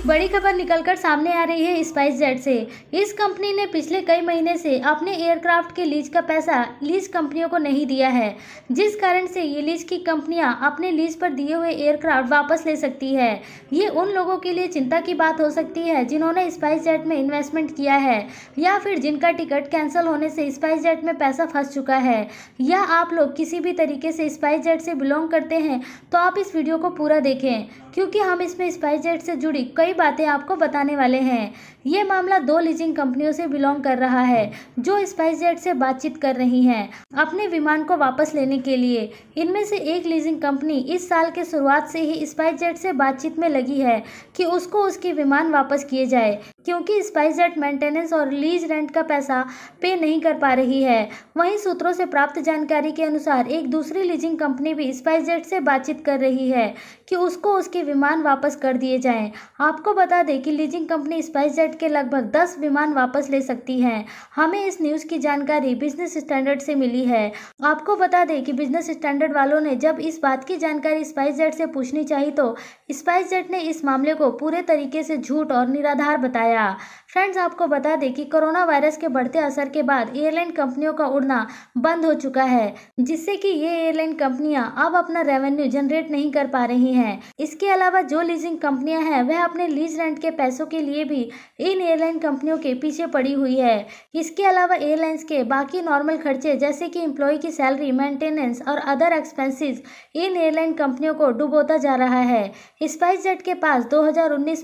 एक बड़ी खबर निकलकर सामने आ रही है स्पाइस जेट से इस कंपनी ने पिछले कई महीने से अपने एयरक्राफ्ट के लीज का पैसा लीज कंपनियों को नहीं दिया है जिस कारण से ये लीज की कंपनियां अपने लीज पर दिए हुए एयरक्राफ्ट वापस ले सकती है ये उन लोगों के लिए चिंता की बात हो सकती है जिन्होंने स्पाइस जेट में इन्वेस्टमेंट किया है या फिर जिनका टिकट कैंसिल होने से स्पाइस जेट में पैसा फंस चुका है या आप लोग किसी भी तरीके से स्पाइस जेट से बिलोंग करते हैं तो आप इस वीडियो को पूरा देखें क्योंकि हम इसमें स्पाइस जेट से जुड़ी कई कई बातें आपको बताने वाले हैं ये मामला दो लीजिंग कंपनियों से बिलोंग कर रहा है जो स्पाइसजेट से बातचीत कर रही हैं अपने विमान को वापस लेने के लिए इनमें से एक लीजिंग कंपनी इस साल के शुरुआत से ही स्पाइसजेट से बातचीत में लगी है कि उसको उसके विमान वापस किए जाए क्योंकि स्पाइस जेट मेंटेनेंस और लीज रेंट का पैसा पे नहीं कर पा रही है वहीं सूत्रों से प्राप्त जानकारी के अनुसार एक दूसरी लीजिंग कंपनी भी स्पाइस जेट से बातचीत कर रही है कि उसको उसके विमान वापस कर दिए जाएं आपको बता दें कि लीजिंग कंपनी स्पाइस जेट के लगभग दस विमान वापस ले सकती है हमें इस न्यूज़ की जानकारी बिजनेस स्टैंडर्ड से मिली है आपको बता दें कि बिजनेस स्टैंडर्ड वालों ने जब इस बात की जानकारी स्पाइस जेट से पूछनी चाहिए तो स्पाइस जेट ने इस मामले को पूरे तरीके से झूठ और निराधार बताया 呀。फ्रेंड्स आपको बता दें कि कोरोना वायरस के बढ़ते असर के बाद एयरलाइन कंपनियों का उड़ना बंद हो चुका है जिससे कि ये एयरलाइन कंपनियां अब अपना रेवेन्यू जनरेट नहीं कर पा रही हैं इसके अलावा जो लीजिंग कंपनियां हैं वह अपने लीज रेंट के पैसों के लिए भी इन एयरलाइन कंपनियों के पीछे पड़ी हुई है इसके अलावा एयरलाइंस के बाकी नॉर्मल खर्चे जैसे कि इम्प्लॉय की सैलरी मेंटेनेंस और अदर एक्सपेंसिस इन एयरलाइन कंपनियों को डुबोता जा रहा है स्पाइस जेट के पास दो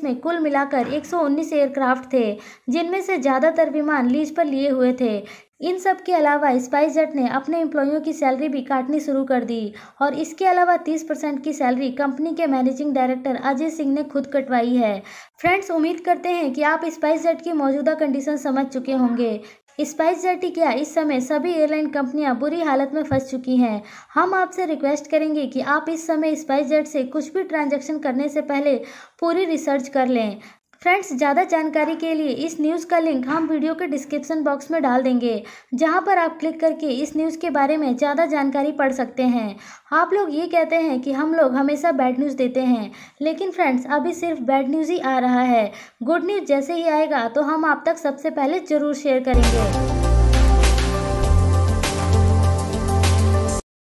में कुल मिलाकर एक एयरक्राफ्ट थे जिनमें से ज़्यादातर विमान लीज पर लिए हुए थे इन सब के अलावा स्पाइसजेट ने अपने एम्प्लॉयों की सैलरी भी काटनी शुरू कर दी और इसके अलावा 30 परसेंट की सैलरी कंपनी के मैनेजिंग डायरेक्टर अजय सिंह ने खुद कटवाई है फ्रेंड्स उम्मीद करते हैं कि आप स्पाइसजेट की मौजूदा कंडीशन समझ चुके होंगे स्पाइस जेट क्या इस समय सभी एयरलाइन कंपनियां बुरी हालत में फंस चुकी हैं हम आपसे रिक्वेस्ट करेंगे कि आप इस समय स्पाइस जेट से कुछ भी ट्रांजैक्शन करने से पहले पूरी रिसर्च कर लें फ्रेंड्स ज़्यादा जानकारी के लिए इस न्यूज़ का लिंक हम वीडियो के डिस्क्रिप्शन बॉक्स में डाल देंगे जहाँ पर आप क्लिक करके इस न्यूज़ के बारे में ज़्यादा जानकारी पढ़ सकते हैं आप लोग ये कहते हैं कि हम लोग हमेशा बैड न्यूज़ देते हैं लेकिन फ्रेंड्स अभी सिर्फ बैड न्यूज़ ही आ रहा है गुड न्यूज़ जैसे ही आएगा तो हम आप तक सबसे पहले ज़रूर शेयर करेंगे